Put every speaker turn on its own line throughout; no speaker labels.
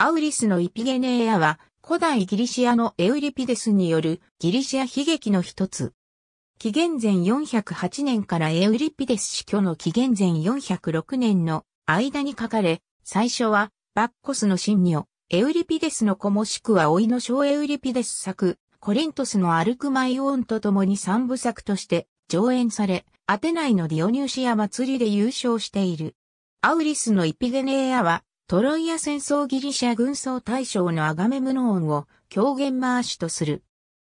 アウリスのイピゲネーアは、古代ギリシアのエウリピデスによるギリシア悲劇の一つ。紀元前408年からエウリピデス死去の紀元前406年の間に書かれ、最初はバッコスの神女、エウリピデスの子もしくは老いの小エウリピデス作、コリントスのアルクマイオンと共に三部作として上演され、アテナイのディオニューシア祭りで優勝している。アウリスのイピゲネーアは、トロイア戦争ギリシャ軍曹大将のアガメムノオンを狂言回しとする。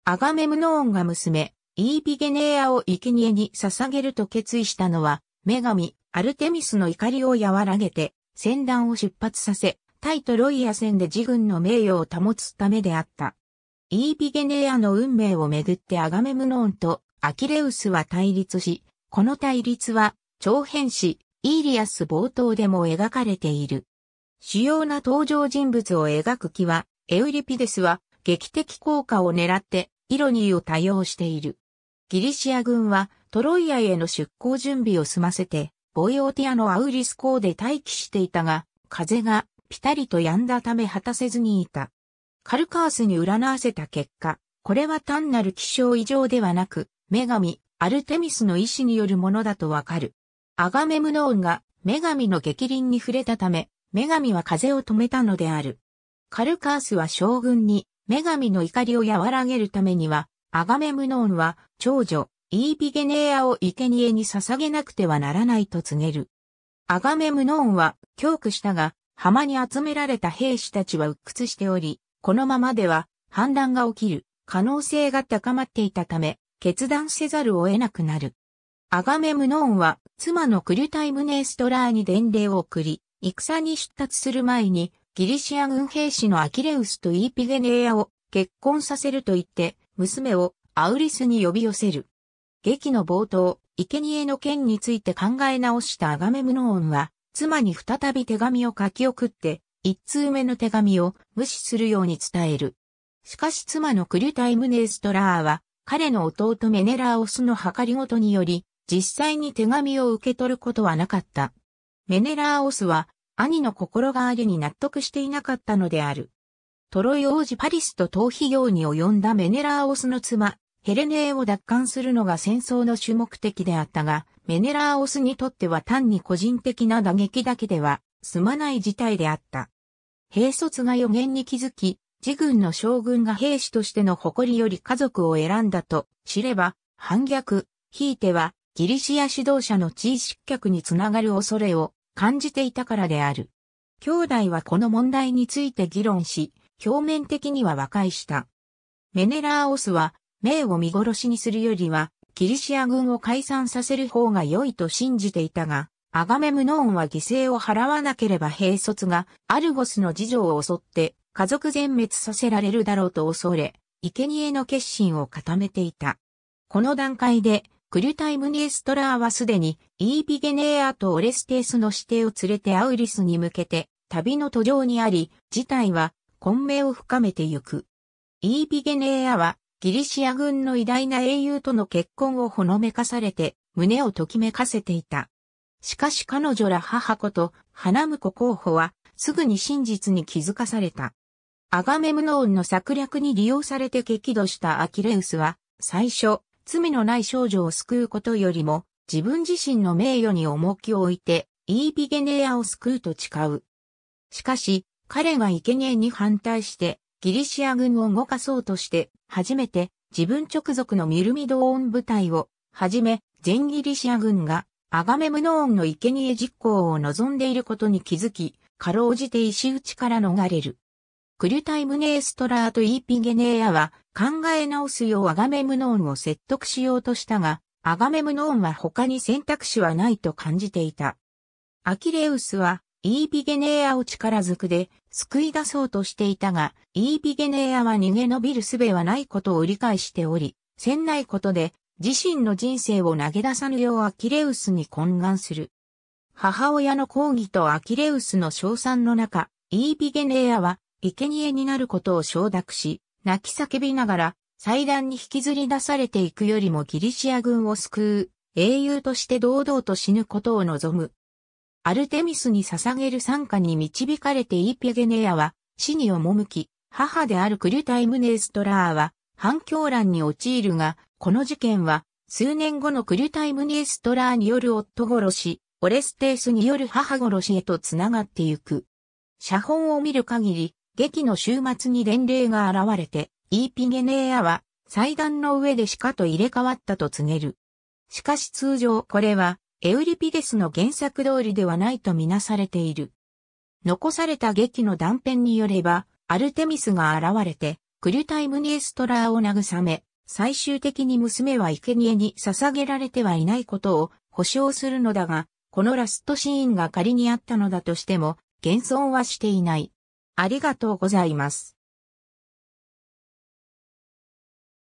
アガメムノオンが娘、イーピゲネアを生贄に捧げると決意したのは、女神、アルテミスの怒りを和らげて、戦団を出発させ、対トロイア戦で自軍の名誉を保つためであった。イーピゲネアの運命をめぐってアガメムノーンとアキレウスは対立し、この対立は、長編史、イーリアス冒頭でも描かれている。主要な登場人物を描く木は、エウリピデスは劇的効果を狙ってイロニーを多用している。ギリシア軍はトロイアへの出港準備を済ませて、ボイオーティアのアウリス港で待機していたが、風がピタリと止んだため果たせずにいた。カルカースに占わせた結果、これは単なる気象異常ではなく、女神、アルテミスの意志によるものだとわかる。アガメムノーンが女神の逆鱗に触れたため、女神は風を止めたのである。カルカースは将軍に、女神の怒りを和らげるためには、アガメムノーンは、長女、イーピゲネアを生贄に捧げなくてはならないと告げる。アガメムノーンは、恐怖したが、浜に集められた兵士たちは鬱屈しており、このままでは、反乱が起きる、可能性が高まっていたため、決断せざるを得なくなる。アガメムノーンは、妻のクリュタイムネーストラーに伝令を送り、戦に出立する前に、ギリシア軍兵士のアキレウスとイーピゲネアを結婚させると言って、娘をアウリスに呼び寄せる。劇の冒頭、生贄の件について考え直したアガメムノオンは、妻に再び手紙を書き送って、一通目の手紙を無視するように伝える。しかし妻のクリュタイムネーストラーは、彼の弟メネラーオスの計りごとにより、実際に手紙を受け取ることはなかった。メネラーオスは、兄の心変わりに納得していなかったのである。トロイ王子パリスと逃避用に及んだメネラーオスの妻、ヘレネーを奪還するのが戦争の主目的であったが、メネラーオスにとっては単に個人的な打撃だけでは済まない事態であった。兵卒が予言に気づき、自軍の将軍が兵士としての誇りより家族を選んだと知れば、反逆、ひいてはギリシア指導者の地位失脚につながる恐れを感じていたからである。兄弟はこの問題について議論し、表面的には和解した。メネラーオスは、名を見殺しにするよりは、キリシア軍を解散させる方が良いと信じていたが、アガメムノーンは犠牲を払わなければ兵卒がアルゴスの次女を襲って家族全滅させられるだろうと恐れ、生贄の決心を固めていた。この段階でクリュタイムニエストラーはすでに、イーピゲネーアとオレステースの指定を連れてアウリスに向けて、旅の途上にあり、事態は、混迷を深めてゆく。イーピゲネーアは、ギリシア軍の偉大な英雄との結婚をほのめかされて、胸をときめかせていた。しかし彼女ら母子と花婿候補は、すぐに真実に気づかされた。アガメムノーンの策略に利用されて激怒したアキレウスは、最初、罪のない少女を救うことよりも、自分自身の名誉に重きを置いて、イーピゲネアを救うと誓う。しかし、彼が生贄に反対して、ギリシア軍を動かそうとして、初めて自分直属のミルミドーン部隊を、はじめ、全ギリシア軍が、アガメムノーンの生贄実行を望んでいることに気づき、かろうじて石打ちから逃れる。クリュタイムネーストラーとイーピゲネーアは、考え直すようアガメムノンを説得しようとしたが、アガメムノンは他に選択肢はないと感じていた。アキレウスは、イービゲネーアを力ずくで救い出そうとしていたが、イービゲネーアは逃げ延びる術はないことを理解しており、せんないことで自身の人生を投げ出さぬようアキレウスに懇願する。母親の抗議とアキレウスの称賛の中、イービゲネーアは生贄になることを承諾し、泣き叫びながら祭壇に引きずり出されていくよりもギリシア軍を救う英雄として堂々と死ぬことを望む。アルテミスに捧げる参加に導かれてイピゲネアは死に赴き、母であるクリュタイムネーストラーは反響乱に陥るが、この事件は数年後のクリュタイムネーストラーによる夫殺し、オレステースによる母殺しへと繋がってゆく。写本を見る限り、劇の終末に連霊が現れて、イーピゲネーアは祭壇の上で鹿と入れ替わったと告げる。しかし通常これはエウリピデスの原作通りではないとみなされている。残された劇の断片によれば、アルテミスが現れて、クリュタイムニエストラーを慰め、最終的に娘は生贄に捧げられてはいないことを保証するのだが、このラストシーンが仮にあったのだとしても、現存はしていない。ありがとうございます。